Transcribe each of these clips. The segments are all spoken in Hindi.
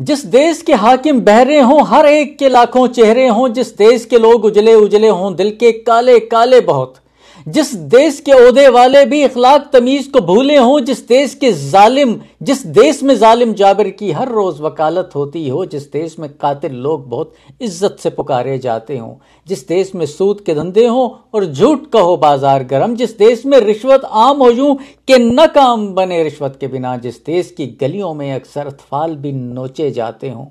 जिस देश के हाकिम बहरे हों हर एक के लाखों चेहरे हों जिस देश के लोग उजले उजले हों दिल के काले काले बहुत जिस देश के अहदे वाले भी इखलाक तमीज़ को भूले हों जिस देश के जालिम जिस देश में जालिम जाबिर की हर रोज़ वकालत होती हो जिस देश में कातिल लोग बहुत इज्जत से पुकारे जाते हों जिस देश में सूद के धंधे हों और झूठ का हो बाजार गर्म जिस देश में रिश्वत आम हो यूं के न काम बने रिश्वत के बिना जिस देश की गलियों में अक्सर अतफाल भी नोचे जाते हों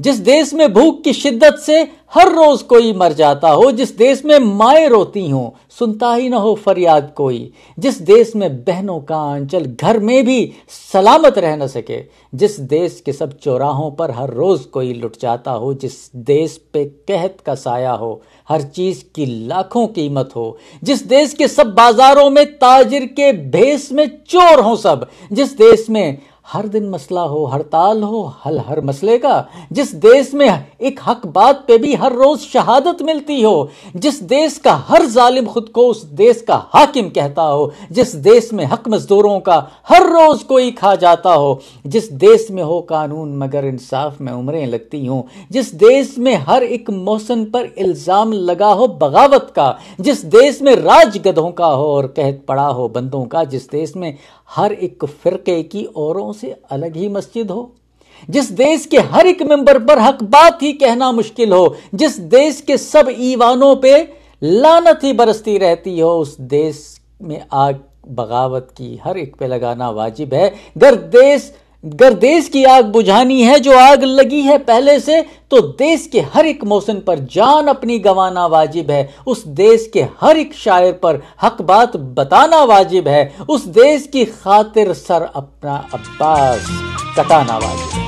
जिस देश में भूख की शिद्दत से हर रोज कोई मर जाता हो जिस देश में माए रोती हो सुनता ही ना हो फरियाद कोई जिस देश में बहनों का आंचल घर में भी सलामत रह न सके जिस देश के सब चौराहों पर हर रोज कोई लुट जाता हो जिस देश पे कहत का साया हो हर चीज की लाखों कीमत हो जिस देश के सब बाजारों में ताजिर के भेस में चोर हो सब जिस देश में हर दिन मसला हो हड़ताल हो हल हर मसले का जिस देश में एक हक बात पे भी हर रोज शहादत मिलती हो जिस देश का हर जालिम खुद को उस देश का हाकिम कहता हो जिस देश में हक मजदूरों का हर रोज कोई खा जाता हो जिस देश में हो कानून मगर इंसाफ में उम्रें लगती हों जिस देश में हर एक मौसम पर इल्ज़ाम लगा हो बगावत का जिस देश में राज गधों का हो और कह पड़ा हो बंदों का जिस देश में हर एक फिरके की औरों से अलग ही मस्जिद हो जिस देश के हर एक मेंबर पर हक बात ही कहना मुश्किल हो जिस देश के सब ईवानों पे लानत ही बरसती रहती हो उस देश में आग बगावत की हर एक पे लगाना वाजिब है गर देश गर देश की आग बुझानी है जो आग लगी है पहले से तो देश के हर एक मौसम पर जान अपनी गंवाना वाजिब है उस देश के हर एक शायर पर हक बात बताना वाजिब है उस देश की खातिर सर अपना अब्बास कटाना वाजिब है